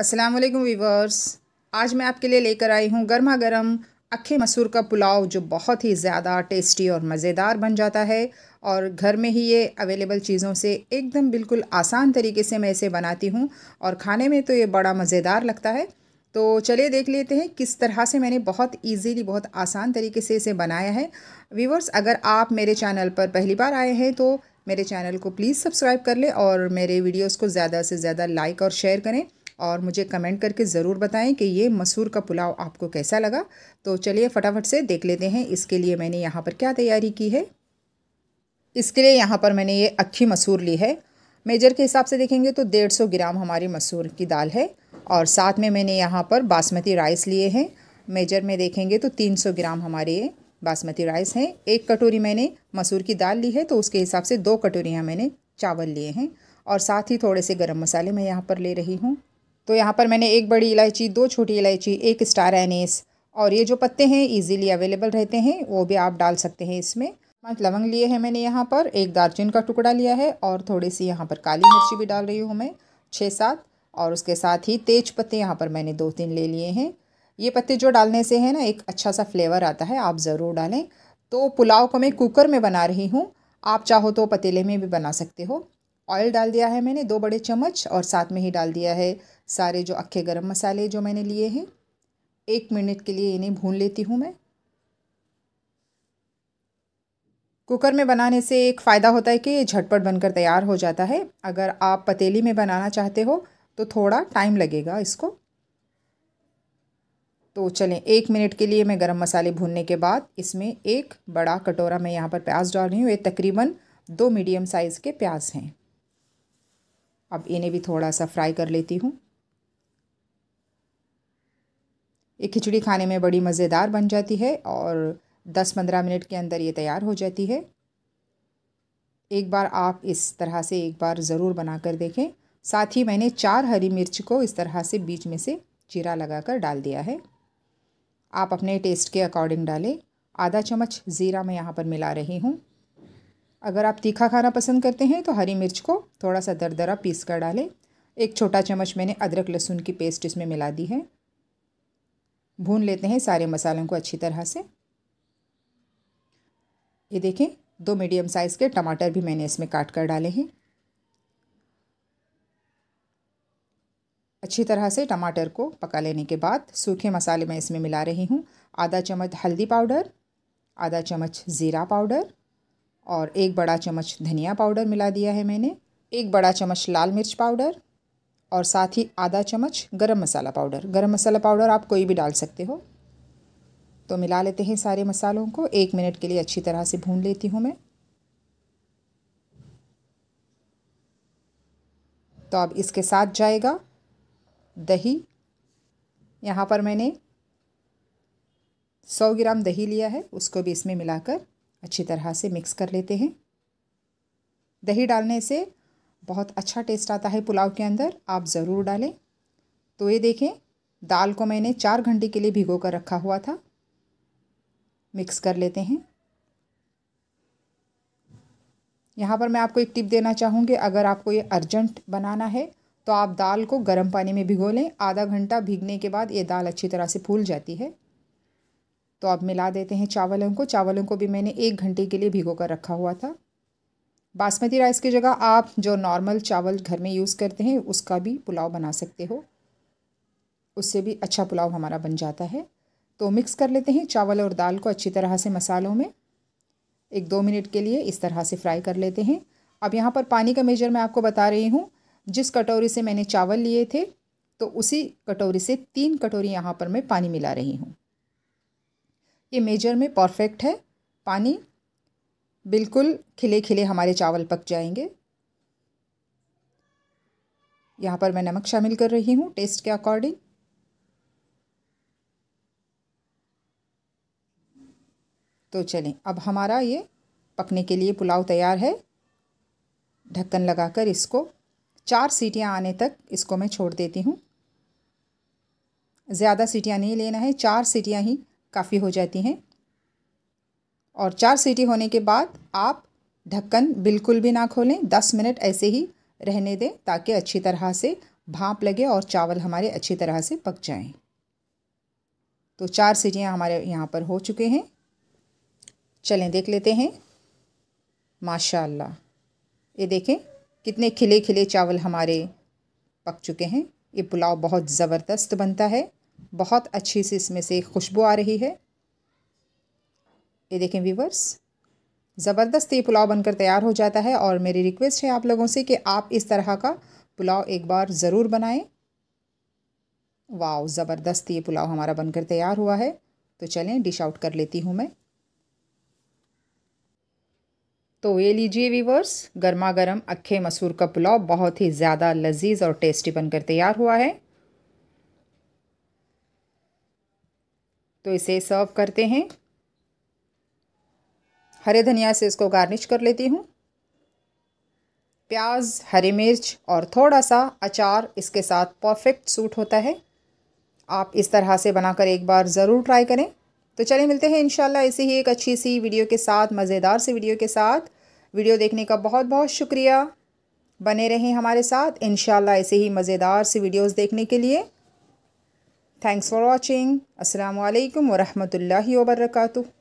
अस्सलाम वालेकुम वीवर्स आज मैं आपके लिए लेकर आई हूँ गर्मा गर्म अखे मसूर का पुलाव जो बहुत ही ज़्यादा टेस्टी और मज़ेदार बन जाता है और घर में ही ये अवेलेबल चीज़ों से एकदम बिल्कुल आसान तरीके से मैं इसे बनाती हूँ और खाने में तो ये बड़ा मज़ेदार लगता है तो चलिए देख लेते हैं किस तरह से मैंने बहुत इजीली बहुत आसान तरीके से इसे बनाया है व्यूवर्स अगर आप मेरे चैनल पर पहली बार आए हैं तो मेरे चैनल को प्लीज़ सब्सक्राइब कर लें और मेरे वीडियोस को ज़्यादा से ज़्यादा लाइक और शेयर करें और मुझे कमेंट करके ज़रूर बताएं कि ये मसूर का पुलाव आपको कैसा लगा तो चलिए फटाफट से देख लेते हैं इसके लिए मैंने यहाँ पर क्या तैयारी की है इसके लिए यहाँ पर मैंने ये अक्खी मसूर ली है मेजर के हिसाब से देखेंगे तो डेढ़ सौ ग्राम हमारी मसूर की दाल है और साथ में मैंने यहाँ पर बासमती राइस लिए हैं मेजर में देखेंगे तो तीन सौ ग्राम हमारे ये बासमती राइस हैं एक कटोरी मैंने मसूर की दाल ली है तो उसके हिसाब से दो कटोरियाँ मैंने चावल लिए हैं और साथ ही थोड़े से गरम मसाले मैं यहाँ पर ले रही हूँ तो यहाँ पर मैंने एक बड़ी इलायची दो छोटी इलायची एक स्टार एनेस और ये जो पत्ते हैं इजीली अवेलेबल रहते हैं वो भी आप डाल सकते हैं इसमें पाँच लवंग लिए हैं मैंने यहाँ पर एक दालचीन का टुकड़ा लिया है और थोड़ी सी यहाँ पर काली मिर्ची भी डाल रही हूँ मैं छः सात और उसके साथ ही तेज पत्ते यहाँ पर मैंने दो तीन ले लिए हैं ये पत्ते जो डालने से है ना एक अच्छा सा फ्लेवर आता है आप ज़रूर डालें तो पुलाव को मैं कुकर में बना रही हूँ आप चाहो तो पतीले में भी बना सकते हो ऑयल डाल दिया है मैंने दो बड़े चम्मच और साथ में ही डाल दिया है सारे जो अक्खे गरम मसाले जो मैंने लिए हैं एक मिनट के लिए इन्हें भून लेती हूँ मैं कुकर में बनाने से एक फ़ायदा होता है कि ये झटपट बनकर तैयार हो जाता है अगर आप पतीली में बनाना चाहते हो तो थोड़ा टाइम लगेगा इसको तो चलें एक मिनट के लिए मैं गरम मसाले भूनने के बाद इसमें एक बड़ा कटोरा मैं यहाँ पर प्याज डाल रही हूँ ये तकरीबन दो मीडियम साइज़ के प्याज हैं अब इन्हें भी थोड़ा सा फ्राई कर लेती हूँ ये खिचड़ी खाने में बड़ी मज़ेदार बन जाती है और 10-15 मिनट के अंदर ये तैयार हो जाती है एक बार आप इस तरह से एक बार ज़रूर बना कर देखें साथ ही मैंने चार हरी मिर्च को इस तरह से बीच में से जीरा लगा कर डाल दिया है आप अपने टेस्ट के अकॉर्डिंग डालें आधा चम्मच ज़ीरा मैं यहाँ पर मिला रही हूँ अगर आप तीखा खाना पसंद करते हैं तो हरी मिर्च को थोड़ा सा दरदरा पीस कर डालें एक छोटा चम्मच मैंने अदरक लहसुन की पेस्ट इसमें मिला दी है भून लेते हैं सारे मसालों को अच्छी तरह से ये देखें दो मीडियम साइज़ के टमाटर भी मैंने इसमें काट कर डाले हैं अच्छी तरह से टमाटर को पका लेने के बाद सूखे मसाले मैं इसमें मिला रही हूँ आधा चम्मच हल्दी पाउडर आधा चम्मच ज़ीरा पाउडर और एक बड़ा चम्मच धनिया पाउडर मिला दिया है मैंने एक बड़ा चम्मच लाल मिर्च पाउडर और साथ ही आधा चम्मच गरम मसाला पाउडर गरम मसाला पाउडर आप कोई भी डाल सकते हो तो मिला लेते हैं सारे मसालों को एक मिनट के लिए अच्छी तरह से भून लेती हूँ मैं तो अब इसके साथ जाएगा दही यहाँ पर मैंने सौ ग्राम दही लिया है उसको भी इसमें मिलाकर अच्छी तरह से मिक्स कर लेते हैं दही डालने से बहुत अच्छा टेस्ट आता है पुलाव के अंदर आप ज़रूर डालें तो ये देखें दाल को मैंने चार घंटे के लिए भिगो कर रखा हुआ था मिक्स कर लेते हैं यहाँ पर मैं आपको एक टिप देना चाहूँगी अगर आपको ये अर्जेंट बनाना है तो आप दाल को गर्म पानी में भिगो लें आधा घंटा भीगने के बाद ये दाल अच्छी तरह से फूल जाती है तो अब मिला देते हैं चावलों को चावलों को भी मैंने एक घंटे के लिए भिगो कर रखा हुआ था बासमती राइस की जगह आप जो नॉर्मल चावल घर में यूज़ करते हैं उसका भी पुलाव बना सकते हो उससे भी अच्छा पुलाव हमारा बन जाता है तो मिक्स कर लेते हैं चावल और दाल को अच्छी तरह से मसालों में एक दो मिनट के लिए इस तरह से फ्राई कर लेते हैं अब यहाँ पर पानी का मेजर मैं आपको बता रही हूँ जिस कटोरी से मैंने चावल लिए थे तो उसी कटोरी से तीन कटोरी यहाँ पर मैं पानी मिला रही हूँ ये मेजर में परफेक्ट है पानी बिल्कुल खिले खिले हमारे चावल पक जाएंगे यहाँ पर मैं नमक शामिल कर रही हूँ टेस्ट के अकॉर्डिंग तो चलें अब हमारा ये पकने के लिए पुलाव तैयार है ढक्कन लगाकर इसको चार सीटियाँ आने तक इसको मैं छोड़ देती हूँ ज़्यादा सीटियाँ नहीं लेना है चार सीटियाँ ही काफ़ी हो जाती हैं और चार सीटी होने के बाद आप ढक्कन बिल्कुल भी ना खोलें दस मिनट ऐसे ही रहने दें ताकि अच्छी तरह से भाप लगे और चावल हमारे अच्छी तरह से पक जाएं। तो चार सीटियाँ हमारे यहाँ पर हो चुके हैं चलें देख लेते हैं माशाल्लाह ये देखें कितने खिले खिले चावल हमारे पक चुके हैं ये पुलाव बहुत ज़बरदस्त बनता है बहुत अच्छी सी इसमें से खुशबू आ रही है ये देखें व्यूवर्स ज़बरदस्त ये पुलाव बनकर तैयार हो जाता है और मेरी रिक्वेस्ट है आप लोगों से कि आप इस तरह का पुलाव एक बार ज़रूर बनाएं वाह ज़बरदस्त ये पुलाव हमारा बनकर तैयार हुआ है तो चलें डिश आउट कर लेती हूँ मैं तो ये लीजिए वीवर्स गर्मा गर्म अक्खे मसूर का पुलाव बहुत ही ज़्यादा लजीज और टेस्टी बनकर तैयार हुआ है तो इसे सर्व करते हैं हरे धनिया से इसको गार्निश कर लेती हूँ प्याज हरी मिर्च और थोड़ा सा अचार इसके साथ परफेक्ट सूट होता है आप इस तरह से बनाकर एक बार ज़रूर ट्राई करें तो चलिए मिलते हैं इंशाल्लाह ऐसी ही एक अच्छी सी वीडियो के साथ मज़ेदार सी वीडियो के साथ वीडियो देखने का बहुत बहुत शुक्रिया बने रहें हमारे साथ इन ऐसे ही मज़ेदार सी वीडियोज़ देखने के लिए Thanks for watching. Assalamu alaikum wa rahmatullahi wa barakatuh.